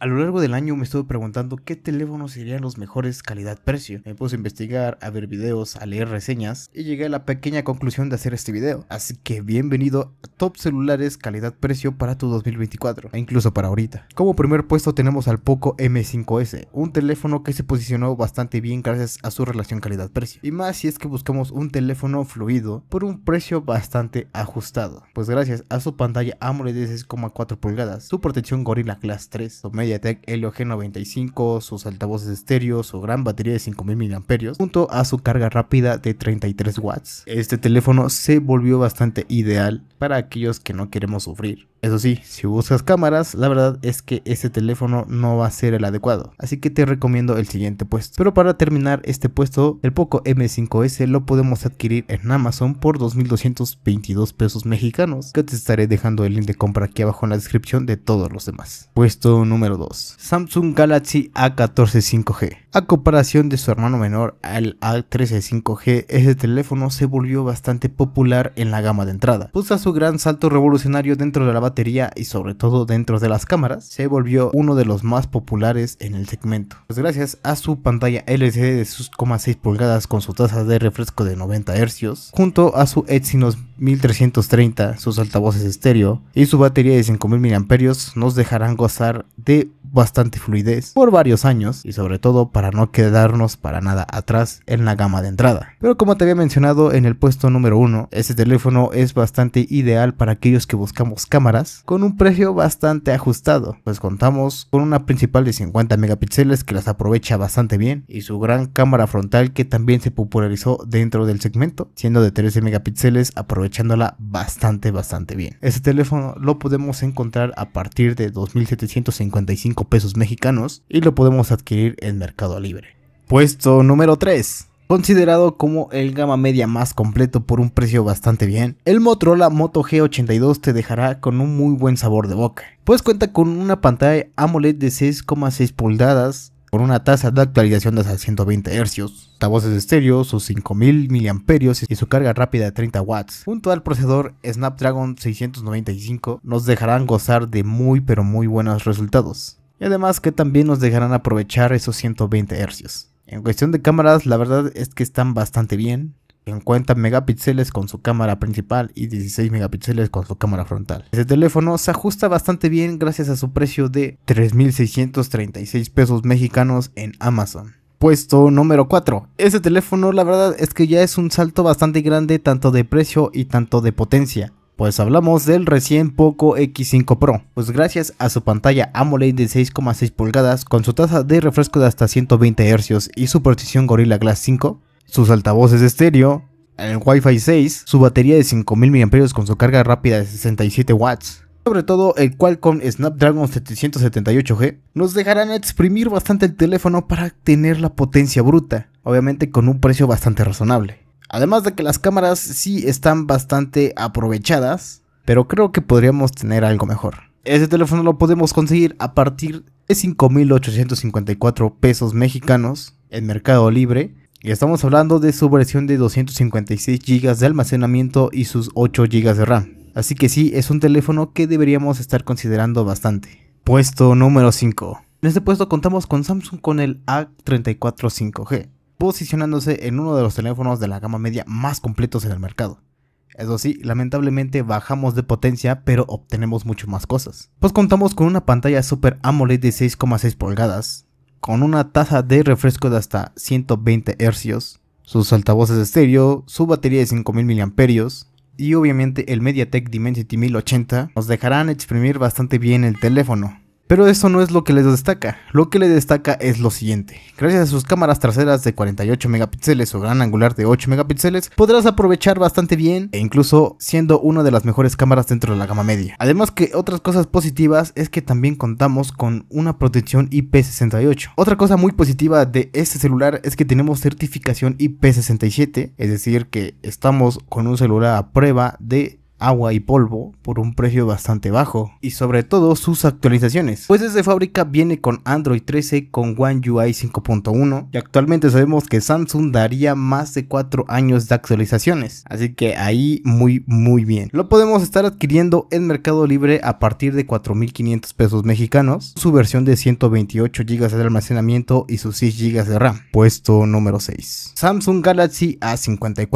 A lo largo del año me estuve preguntando qué teléfonos serían los mejores calidad-precio. Me puse a investigar, a ver videos, a leer reseñas y llegué a la pequeña conclusión de hacer este video. Así que bienvenido Top Celulares Calidad-Precio para tu 2024 e incluso para ahorita. Como primer puesto tenemos al Poco M5S, un teléfono que se posicionó bastante bien gracias a su relación calidad-precio. Y más si es que buscamos un teléfono fluido por un precio bastante ajustado. Pues gracias a su pantalla AMOLED de 6,4 pulgadas, su protección Gorilla Class 3, o MediaTek Helio G95, sus altavoces estéreo, su gran batería de 5000 mAh, junto a su carga rápida de 33 watts. Este teléfono se volvió bastante ideal para aquellos que no queremos sufrir. Eso sí, si buscas cámaras, la verdad es que este teléfono no va a ser el adecuado, así que te recomiendo el siguiente puesto. Pero para terminar este puesto, el Poco M5S lo podemos adquirir en Amazon por 2.222 pesos mexicanos, que te estaré dejando el link de compra aquí abajo en la descripción de todos los demás. Puesto número 2. Samsung Galaxy A14 5G. A comparación de su hermano menor, el A13 5G, este teléfono se volvió bastante popular en la gama de entrada. Pues a su gran salto revolucionario dentro de la batería y sobre todo dentro de las cámaras, se volvió uno de los más populares en el segmento. Pues gracias a su pantalla LCD de sus 6 pulgadas con su tasa de refresco de 90 Hz, junto a su Exynos 1330, sus altavoces estéreo y su batería de 5000 mAh nos dejarán gozar de bastante fluidez por varios años y sobre todo para no quedarnos para nada atrás en la gama de entrada. Pero como te había mencionado en el puesto número 1, este teléfono es bastante ideal para aquellos que buscamos cámaras con un precio bastante ajustado, pues contamos con una principal de 50 megapíxeles que las aprovecha bastante bien y su gran cámara frontal que también se popularizó dentro del segmento, siendo de 13 megapíxeles aprovechándola bastante bastante bien. Este teléfono lo podemos encontrar a partir de 2755 pesos mexicanos y lo podemos adquirir en Mercado Libre. Puesto número 3. Considerado como el gama media más completo por un precio bastante bien, el Motorola Moto G82 te dejará con un muy buen sabor de boca, pues cuenta con una pantalla AMOLED de 6,6 pulgadas, con una tasa de actualización de hasta 120 Hz, altavoces estéreo, sus 5000 mAh y su carga rápida de 30 watts, junto al procesador Snapdragon 695, nos dejarán gozar de muy pero muy buenos resultados y además que también nos dejarán aprovechar esos 120 Hz. En cuestión de cámaras, la verdad es que están bastante bien. 50 megapíxeles con su cámara principal y 16 megapíxeles con su cámara frontal. Este teléfono se ajusta bastante bien gracias a su precio de 3.636 pesos mexicanos en Amazon. Puesto número 4. Este teléfono la verdad es que ya es un salto bastante grande tanto de precio y tanto de potencia. Pues hablamos del recién Poco X5 Pro, pues gracias a su pantalla AMOLED de 6,6 pulgadas con su tasa de refresco de hasta 120 Hz y su precisión Gorilla Glass 5, sus altavoces de estéreo, el Wi-Fi 6, su batería de 5000 mAh con su carga rápida de 67 watts, sobre todo el Qualcomm Snapdragon 778G, nos dejarán exprimir bastante el teléfono para tener la potencia bruta, obviamente con un precio bastante razonable. Además de que las cámaras sí están bastante aprovechadas, pero creo que podríamos tener algo mejor. Ese teléfono lo podemos conseguir a partir de 5.854 pesos mexicanos en Mercado Libre. Y estamos hablando de su versión de 256 GB de almacenamiento y sus 8 GB de RAM. Así que sí, es un teléfono que deberíamos estar considerando bastante. Puesto número 5. En este puesto contamos con Samsung con el A34 5G posicionándose en uno de los teléfonos de la gama media más completos en el mercado. Eso sí, lamentablemente bajamos de potencia, pero obtenemos mucho más cosas. Pues contamos con una pantalla Super AMOLED de 6,6 pulgadas, con una taza de refresco de hasta 120 Hz, sus altavoces de estéreo, su batería de 5000 mAh y obviamente el MediaTek Dimensity 1080 nos dejarán exprimir bastante bien el teléfono. Pero eso no es lo que les destaca. Lo que les destaca es lo siguiente. Gracias a sus cámaras traseras de 48 megapíxeles o gran angular de 8 megapíxeles, podrás aprovechar bastante bien e incluso siendo una de las mejores cámaras dentro de la gama media. Además que otras cosas positivas es que también contamos con una protección IP68. Otra cosa muy positiva de este celular es que tenemos certificación IP67, es decir que estamos con un celular a prueba de agua y polvo por un precio bastante bajo y sobre todo sus actualizaciones pues desde fábrica viene con Android 13 con One UI 5.1 y actualmente sabemos que Samsung daría más de 4 años de actualizaciones así que ahí muy muy bien lo podemos estar adquiriendo en Mercado Libre a partir de 4.500 pesos mexicanos su versión de 128 GB de almacenamiento y sus 6 GB de RAM puesto número 6 Samsung Galaxy A54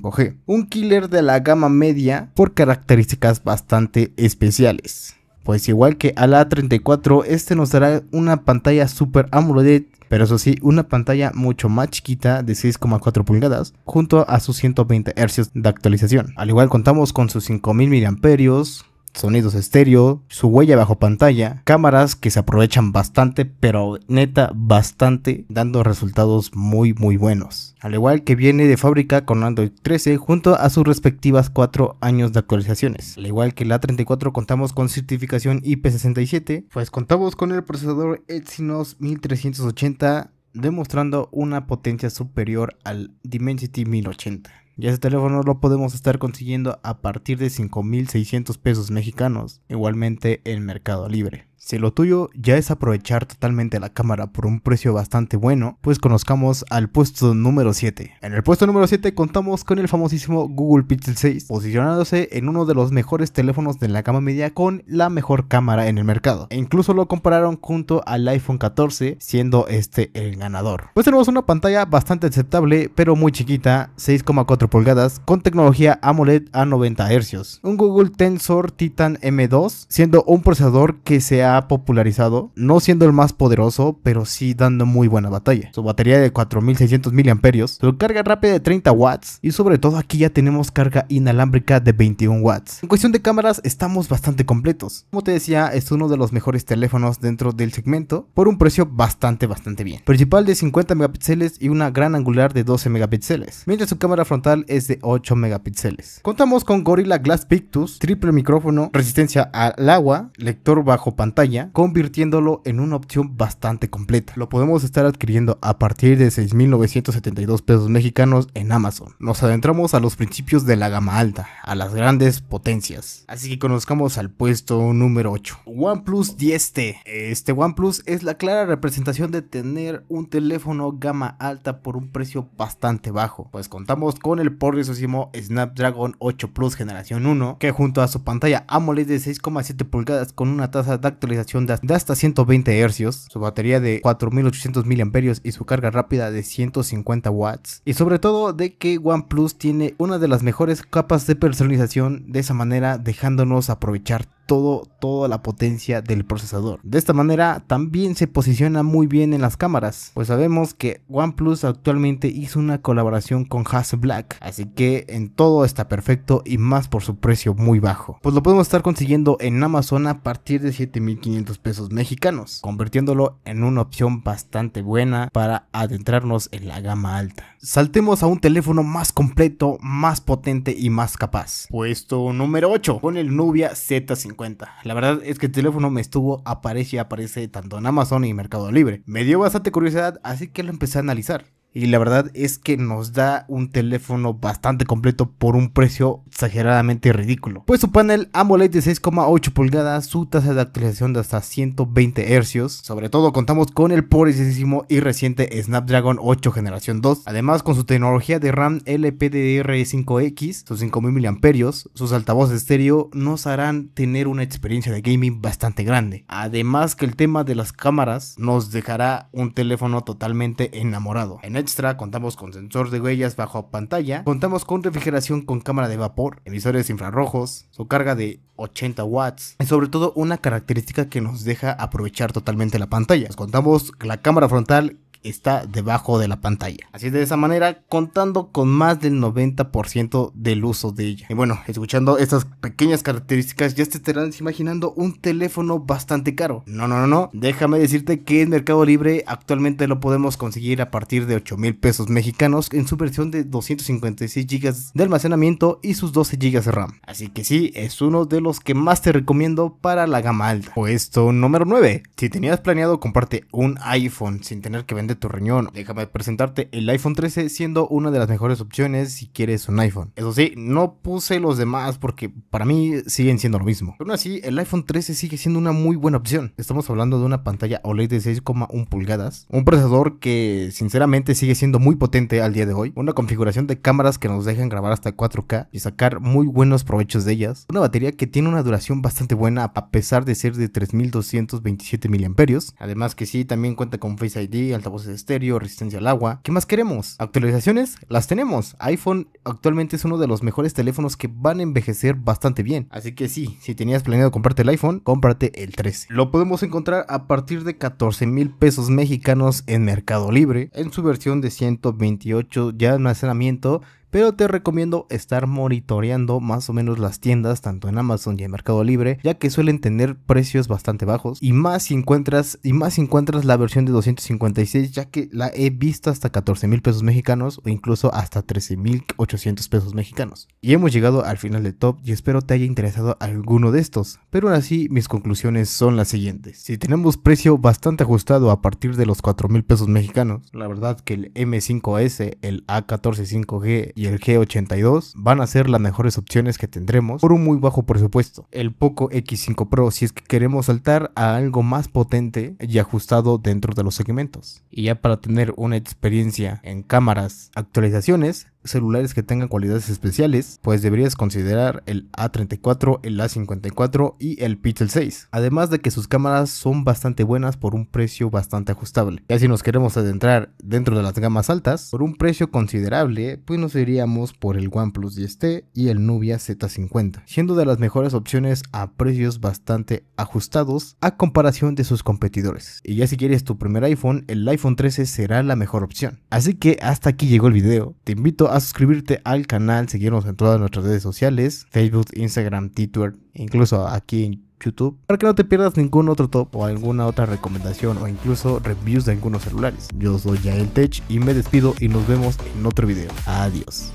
5G un killer de la gama media por características bastante especiales. Pues igual que al A34, este nos dará una pantalla Super AMOLED, pero eso sí, una pantalla mucho más chiquita de 6,4 pulgadas, junto a sus 120 Hz de actualización. Al igual contamos con sus 5000 mAh, sonidos estéreo, su huella bajo pantalla, cámaras que se aprovechan bastante, pero neta bastante, dando resultados muy muy buenos. Al igual que viene de fábrica con Android 13 junto a sus respectivas 4 años de actualizaciones. Al igual que la 34 contamos con certificación IP67, pues contamos con el procesador Exynos 1380 demostrando una potencia superior al Dimensity 1080. Y ese teléfono lo podemos estar consiguiendo a partir de 5.600 pesos mexicanos, igualmente en Mercado Libre. Si lo tuyo ya es aprovechar totalmente la cámara por un precio bastante bueno, pues conozcamos al puesto número 7. En el puesto número 7 contamos con el famosísimo Google Pixel 6, posicionándose en uno de los mejores teléfonos de la gama media con la mejor cámara en el mercado. E incluso lo compararon junto al iPhone 14, siendo este el ganador. Pues tenemos una pantalla bastante aceptable, pero muy chiquita, 6,4 pulgadas, con tecnología AMOLED a 90 Hz. Un Google Tensor Titan M2, siendo un procesador que se ha ha popularizado, no siendo el más poderoso, pero sí dando muy buena batalla. Su batería de 4600 mAh, su carga rápida de 30 watts y sobre todo aquí ya tenemos carga inalámbrica de 21 watts. En cuestión de cámaras estamos bastante completos. Como te decía, es uno de los mejores teléfonos dentro del segmento por un precio bastante bastante bien. Principal de 50 megapíxeles y una gran angular de 12 megapíxeles, mientras su cámara frontal es de 8 megapíxeles. Contamos con Gorilla Glass Pictus, triple micrófono, resistencia al agua, lector bajo pantalla convirtiéndolo en una opción bastante completa. Lo podemos estar adquiriendo a partir de 6.972 pesos mexicanos en Amazon. Nos adentramos a los principios de la gama alta, a las grandes potencias. Así que conozcamos al puesto número 8, OnePlus 10T. Este OnePlus es la clara representación de tener un teléfono gama alta por un precio bastante bajo, pues contamos con el poderosísimo Snapdragon 8 Plus generación 1, que junto a su pantalla AMOLED de 6,7 pulgadas con una tasa táctil de hasta 120 hercios su batería de 4800 mAh y su carga rápida de 150 watts. Y sobre todo de que OnePlus tiene una de las mejores capas de personalización de esa manera dejándonos aprovechar todo, toda la potencia del procesador. De esta manera también se posiciona muy bien en las cámaras, pues sabemos que OnePlus actualmente hizo una colaboración con Black así que en todo está perfecto y más por su precio muy bajo. Pues lo podemos estar consiguiendo en Amazon a partir de 7.500 pesos mexicanos, convirtiéndolo en una opción bastante buena para adentrarnos en la gama alta. Saltemos a un teléfono más completo, más potente y más capaz. Puesto número 8, con el Nubia Z50. La verdad es que el teléfono me estuvo aparece y aparece tanto en Amazon y Mercado Libre. Me dio bastante curiosidad, así que lo empecé a analizar. Y la verdad es que nos da un teléfono bastante completo por un precio exageradamente ridículo. Pues su panel AMOLED de 6,8 pulgadas, su tasa de actualización de hasta 120 Hz. Sobre todo contamos con el poderosísimo y reciente Snapdragon 8 generación 2. Además con su tecnología de RAM LPDDR5X, sus 5000 mAh, sus altavoces estéreo nos harán tener una experiencia de gaming bastante grande. Además que el tema de las cámaras nos dejará un teléfono totalmente enamorado extra, contamos con sensor de huellas bajo pantalla, contamos con refrigeración con cámara de vapor, emisores infrarrojos, su carga de 80 watts y sobre todo una característica que nos deja aprovechar totalmente la pantalla. Contamos contamos la cámara frontal está debajo de la pantalla. Así de esa manera, contando con más del 90% del uso de ella. Y bueno, escuchando estas pequeñas características, ya te estarás imaginando un teléfono bastante caro. No, no, no, no. Déjame decirte que en Mercado Libre actualmente lo podemos conseguir a partir de 8 mil pesos mexicanos en su versión de 256 GB de almacenamiento y sus 12 GB de RAM. Así que sí, es uno de los que más te recomiendo para la gama alta. Puesto número 9. Si tenías planeado comprarte un iPhone sin tener que vender de tu riñón. Déjame presentarte el iPhone 13 siendo una de las mejores opciones si quieres un iPhone. Eso sí, no puse los demás porque para mí siguen siendo lo mismo. Pero aún así, el iPhone 13 sigue siendo una muy buena opción. Estamos hablando de una pantalla OLED de 6,1 pulgadas, un procesador que sinceramente sigue siendo muy potente al día de hoy, una configuración de cámaras que nos dejan grabar hasta 4K y sacar muy buenos provechos de ellas, una batería que tiene una duración bastante buena a pesar de ser de 3227 miliamperios, además que sí también cuenta con Face ID, altavoz Estereo, estéreo, resistencia al agua. ¿Qué más queremos? Actualizaciones, las tenemos. iPhone actualmente es uno de los mejores teléfonos que van a envejecer bastante bien. Así que sí, si tenías planeado comprarte el iPhone, cómprate el 13. Lo podemos encontrar a partir de 14 mil pesos mexicanos en Mercado Libre, en su versión de 128 ya almacenamiento pero te recomiendo estar monitoreando más o menos las tiendas tanto en Amazon y en Mercado Libre, ya que suelen tener precios bastante bajos y más si encuentras y más si encuentras la versión de 256, ya que la he visto hasta 14 mil pesos mexicanos o incluso hasta 13 mil 800 pesos mexicanos. Y hemos llegado al final del top y espero te haya interesado alguno de estos, pero aún así mis conclusiones son las siguientes: si tenemos precio bastante ajustado a partir de los 4 mil pesos mexicanos, la verdad que el M5S, el A14 5G y el G82 van a ser las mejores opciones que tendremos por un muy bajo presupuesto. El Poco X5 Pro si es que queremos saltar a algo más potente y ajustado dentro de los segmentos. Y ya para tener una experiencia en cámaras actualizaciones, celulares que tengan cualidades especiales, pues deberías considerar el A34, el A54 y el Pixel 6. Además de que sus cámaras son bastante buenas por un precio bastante ajustable. Ya si nos queremos adentrar dentro de las gamas altas, por un precio considerable, pues nos iríamos por el OnePlus 10T y el Nubia Z50, siendo de las mejores opciones a precios bastante ajustados a comparación de sus competidores. Y ya si quieres tu primer iPhone, el iPhone 13 será la mejor opción. Así que hasta aquí llegó el video. Te invito a suscribirte al canal, seguirnos en todas nuestras redes sociales, Facebook, Instagram, Twitter, incluso aquí en YouTube para que no te pierdas ningún otro top o alguna otra recomendación o incluso reviews de algunos celulares. Yo soy Yael Tech y me despido y nos vemos en otro video. Adiós.